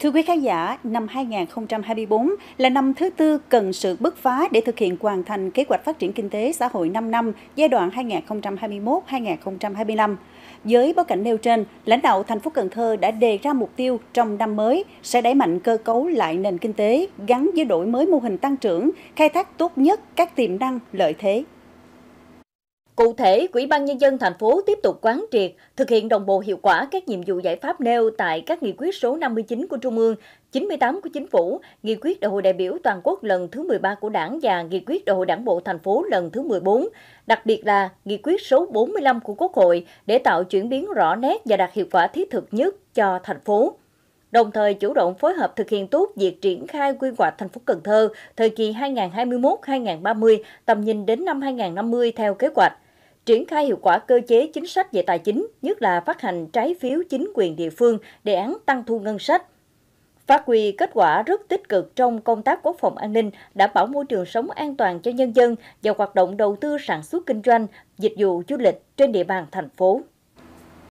Thưa quý khán giả, năm 2024 là năm thứ tư cần sự bứt phá để thực hiện hoàn thành kế hoạch phát triển kinh tế xã hội 5 năm giai đoạn 2021-2025. Với bối cảnh nêu trên, lãnh đạo thành phố Cần Thơ đã đề ra mục tiêu trong năm mới sẽ đẩy mạnh cơ cấu lại nền kinh tế gắn với đổi mới mô hình tăng trưởng, khai thác tốt nhất các tiềm năng lợi thế. Cụ thể, Quỹ ban Nhân dân thành phố tiếp tục quán triệt, thực hiện đồng bộ hiệu quả các nhiệm vụ giải pháp nêu tại các nghị quyết số 59 của Trung ương, 98 của Chính phủ, nghị quyết đại hội đại biểu toàn quốc lần thứ 13 của Đảng và nghị quyết đại hội đảng bộ thành phố lần thứ 14, đặc biệt là nghị quyết số 45 của Quốc hội để tạo chuyển biến rõ nét và đạt hiệu quả thiết thực nhất cho thành phố đồng thời chủ động phối hợp thực hiện tốt việc triển khai quy hoạch thành phố Cần Thơ thời kỳ 2021-2030, tầm nhìn đến năm 2050 theo kế hoạch triển khai hiệu quả cơ chế chính sách về tài chính, nhất là phát hành trái phiếu chính quyền địa phương, đề án tăng thu ngân sách, phát huy kết quả rất tích cực trong công tác quốc phòng an ninh, đảm bảo môi trường sống an toàn cho nhân dân và hoạt động đầu tư sản xuất kinh doanh, dịch vụ du lịch trên địa bàn thành phố.